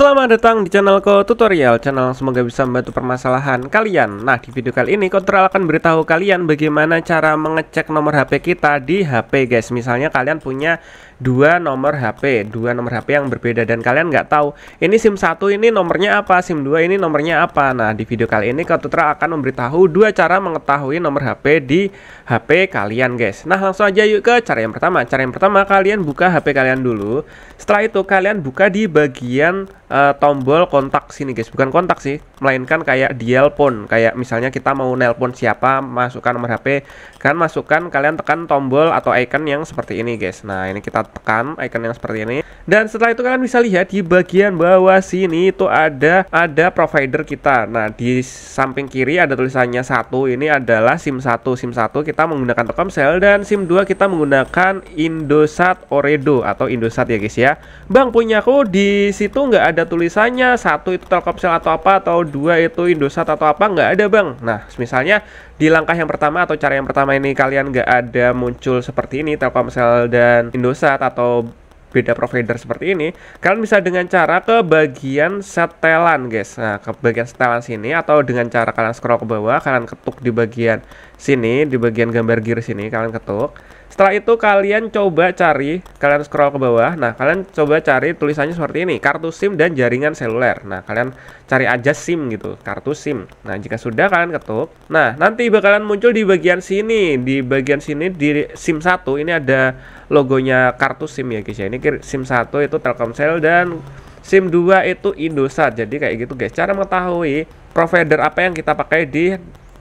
Selamat datang di channel Ko tutorial channel semoga bisa membantu permasalahan kalian Nah di video kali ini kontrol akan beritahu kalian bagaimana cara mengecek nomor HP kita di HP guys Misalnya kalian punya dua nomor HP dua nomor HP yang berbeda dan kalian nggak tahu ini SIM satu ini nomornya apa SIM 2 ini nomornya apa Nah di video kali ini Kontrol akan memberitahu dua cara mengetahui nomor HP di HP kalian guys Nah langsung aja yuk ke cara yang pertama Cara yang pertama kalian buka HP kalian dulu Setelah itu kalian buka di bagian uh, tombol kontak sini guys bukan kontak sih melainkan kayak dielpon kayak misalnya kita mau nelpon siapa masukkan nomor HP kan masukkan kalian tekan tombol atau icon yang seperti ini guys nah ini kita tekan icon yang seperti ini dan setelah itu kalian bisa lihat di bagian bawah sini itu ada ada provider kita nah di samping kiri ada tulisannya satu ini adalah SIM 1 SIM 1 kita menggunakan Telkomsel dan SIM 2 kita menggunakan Indosat Oredo atau Indosat ya guys ya Bang punya aku di situ nggak ada tulisannya satu itu Telkomsel atau apa atau kedua itu Indosat atau apa nggak ada bang nah misalnya di langkah yang pertama atau cara yang pertama ini kalian nggak ada muncul seperti ini Telkomsel dan Indosat atau beda provider seperti ini, kalian bisa dengan cara ke bagian setelan, guys. Nah, ke bagian setelan sini atau dengan cara kalian scroll ke bawah, kalian ketuk di bagian sini, di bagian gambar gear sini, kalian ketuk. Setelah itu kalian coba cari, kalian scroll ke bawah. Nah, kalian coba cari tulisannya seperti ini, kartu SIM dan jaringan seluler. Nah, kalian cari aja SIM gitu, kartu SIM. Nah, jika sudah kalian ketuk. Nah, nanti bakalan muncul di bagian sini, di bagian sini di SIM 1 ini ada logonya kartu SIM ya guys ya. Ini SIM 1 itu Telkomsel dan SIM 2 itu Indosat. Jadi kayak gitu guys. Cara mengetahui provider apa yang kita pakai di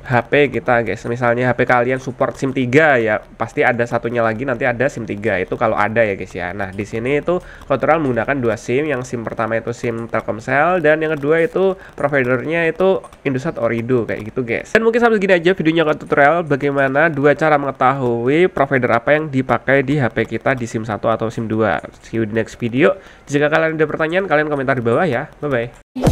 HP kita guys misalnya HP kalian support SIM 3 ya pasti ada satunya lagi nanti ada SIM 3 itu kalau ada ya guys ya nah di sini itu kontrol menggunakan dua SIM yang SIM pertama itu SIM Telkomsel dan yang kedua itu providernya itu Indosat Orido kayak gitu guys dan mungkin sampai segini aja videonya ke tutorial bagaimana dua cara mengetahui provider apa yang dipakai di HP kita di SIM 1 atau SIM 2 see you di next video jika kalian ada pertanyaan kalian komentar di bawah ya bye bye